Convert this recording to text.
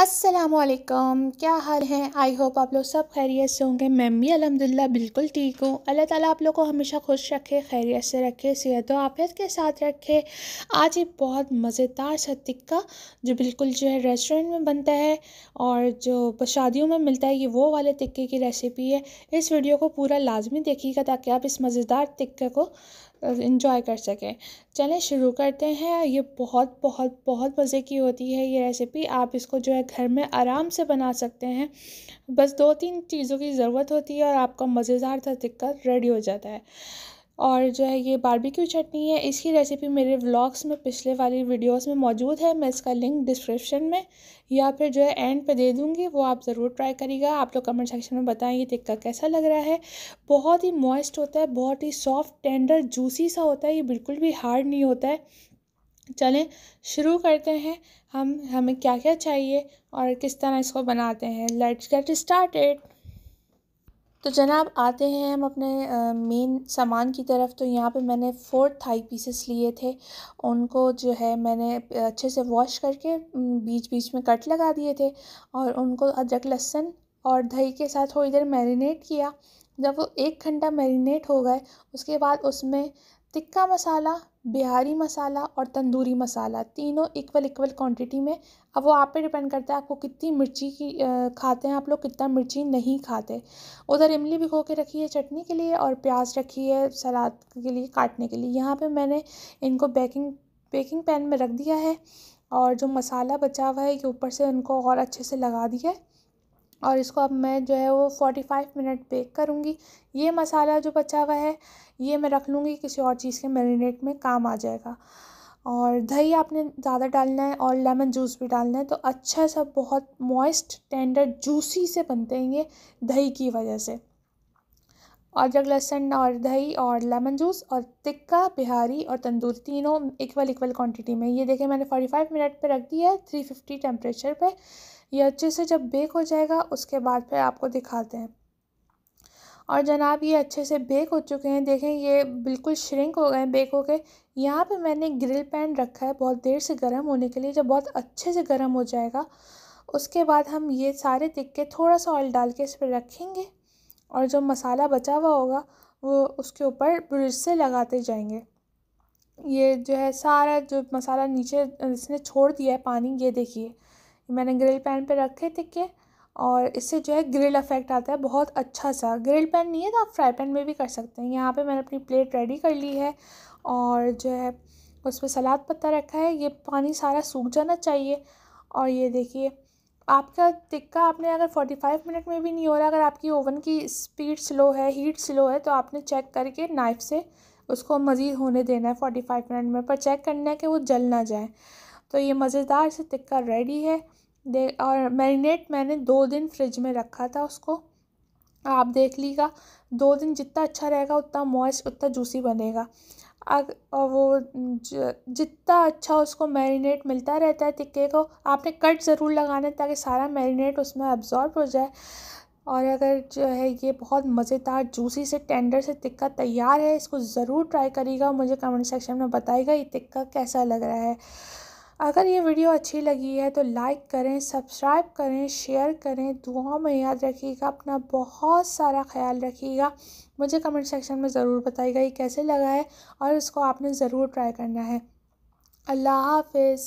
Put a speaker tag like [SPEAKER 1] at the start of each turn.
[SPEAKER 1] असलकम क्या हाल है आई होप आप लोग सब खैरियत से होंगे मैं भी अलहमदिल्ला बिल्कुल ठीक हूँ अल्लाह ताला आप लोग को हमेशा खुश रखे खैरियत से रखे सेहत व आफियत के साथ रखे आज एक बहुत मज़ेदार सा टिक्का जो बिल्कुल जो है रेस्टोरेंट में बनता है और जो शादियों में मिलता है ये वो वाले टिक्के की रेसिपी है इस वीडियो को पूरा लाजमी देखिएगा ताकि आप इस मज़ेदार टिक्के को इंजॉय कर सकें चलें शुरू करते हैं ये बहुत बहुत बहुत मज़े की होती है ये रेसिपी आप इसको जो है घर में आराम से बना सकते हैं बस दो तीन चीज़ों की ज़रूरत होती है और आपका मज़ेदार सा टिक्का रेडी हो जाता है और जो है ये बारबेक्यू चटनी है इसकी रेसिपी मेरे व्लॉग्स में पिछले वाली वीडियोस में मौजूद है मैं इसका लिंक डिस्क्रिप्शन में या फिर जो है एंड पे दे दूँगी वो आप ज़रूर ट्राई करिएगा आप लोग कमेंट सेक्शन में बताएं ये टिक्का कैसा लग रहा है बहुत ही मॉइस्ट होता है बहुत ही सॉफ्ट टेंडर जूसी सा होता है ये बिल्कुल भी हार्ड नहीं होता है चलें शुरू करते हैं हम हमें क्या क्या चाहिए और किस तरह इसको बनाते हैं लेट्स गेट स्टार्टेड तो जनाब आते हैं हम अपने मेन सामान की तरफ तो यहाँ पे मैंने फोर थाई पीसेस लिए थे उनको जो है मैंने अच्छे से वॉश करके बीच बीच में कट लगा दिए थे और उनको अदरक लहसुन और दही के साथ थोड़ी देर मैरिनेट किया जब वो एक घंटा मैरिनेट हो गए उसके बाद उसमें तिक्का मसाला बिहारी मसाला और तंदूरी मसाला तीनों इक्वल इक्वल क्वांटिटी में अब वो आप पे डिपेंड करता है आपको कितनी मिर्ची की खाते हैं आप लोग कितना मिर्ची नहीं खाते उधर इमली भिगो के रखी है चटनी के लिए और प्याज रखी है सलाद के लिए काटने के लिए यहाँ पे मैंने इनको बेकिंग बेकिंग पैन में रख दिया है और जो मसाला बचा हुआ है ये ऊपर से उनको और अच्छे से लगा दिया है और इसको अब मैं जो है वो फ़ोर्टी फ़ाइव मिनट बेक करूँगी ये मसाला जो बचा हुआ है ये मैं रख लूँगी किसी और चीज़ के मेरीनेट में काम आ जाएगा और दही आपने ज़्यादा डालना है और लेमन जूस भी डालना है तो अच्छा सा बहुत मॉइस्ट टेंडर जूसी से बनते हैं ये दही की वजह से अदरक लहसुन और दही और लेमन जूस और तिक्का बिहारी और तंदूर तीनों इक्वल इक्वल क्वांटिटी में ये देखें मैंने फाइव मिनट पे रख दिया है थ्री फिफ्टी टेम्परेचर पर ये अच्छे से जब बेक हो जाएगा उसके बाद फिर आपको दिखाते हैं और जनाब ये अच्छे से बेक हो चुके हैं देखें ये बिल्कुल श्रिंक हो गए हैं बेक हो गए यहाँ पे मैंने ग्रिल पैन रखा है बहुत देर से गर्म होने के लिए जब बहुत अच्छे से गर्म हो जाएगा उसके बाद हम ये सारे टिक्के थोड़ा सा ऑयल डाल के इस पर रखेंगे और जो मसाला बचा हुआ होगा वो उसके ऊपर ब्रिज से लगाते जाएंगे ये जो है सारा जो मसाला नीचे इसने छोड़ दिया है पानी ये देखिए मैंने ग्रिल पैन पे रखे टिक्के और इससे जो है ग्रिल इफ़ेक्ट आता है बहुत अच्छा सा ग्रिल पैन नहीं है तो आप फ्राई पैन में भी कर सकते हैं यहाँ पे मैंने अपनी प्लेट रेडी कर ली है और जो है उस पर सलाद पत्ता रखा है ये पानी सारा सूख जाना चाहिए और ये देखिए आपका टिक्का आपने अगर फ़ोर्टी फाइव मिनट में भी नहीं हो रहा अगर आपकी ओवन की स्पीड स्लो है हीट स्लो है तो आपने चेक करके नाइफ़ से उसको मज़ीद होने देना है फाइव मिनट में पर चेक करना है कि वो जल ना जाए तो ये मज़ेदार से टिक्का रेडी है दे और मैरिनेट मैंने दो दिन फ्रिज में रखा था उसको आप देख लीजिएगा दो दिन जितना अच्छा रहेगा उतना मॉइस्ट उतना जूसी बनेगा अग वो जितना अच्छा उसको मैरिनेट मिलता रहता है टिक्के को आपने कट ज़रूर लगाना है ताकि सारा मैरिनेट उसमें अब्जॉर्ब हो जाए और अगर जो है ये बहुत मज़ेदार जूसी से टेंडर से टिक्का तैयार है इसको ज़रूर ट्राई करिएगा मुझे कमेंट सेक्शन में बताइएगा ये टिक्का कैसा लग रहा है अगर ये वीडियो अच्छी लगी है तो लाइक करें सब्सक्राइब करें शेयर करें दुआओं में याद रखिएगा अपना बहुत सारा ख्याल रखिएगा मुझे कमेंट सेक्शन में ज़रूर बताइएगा ये कैसे लगा है और इसको आपने ज़रूर ट्राई करना है अल्लाह हाफिज़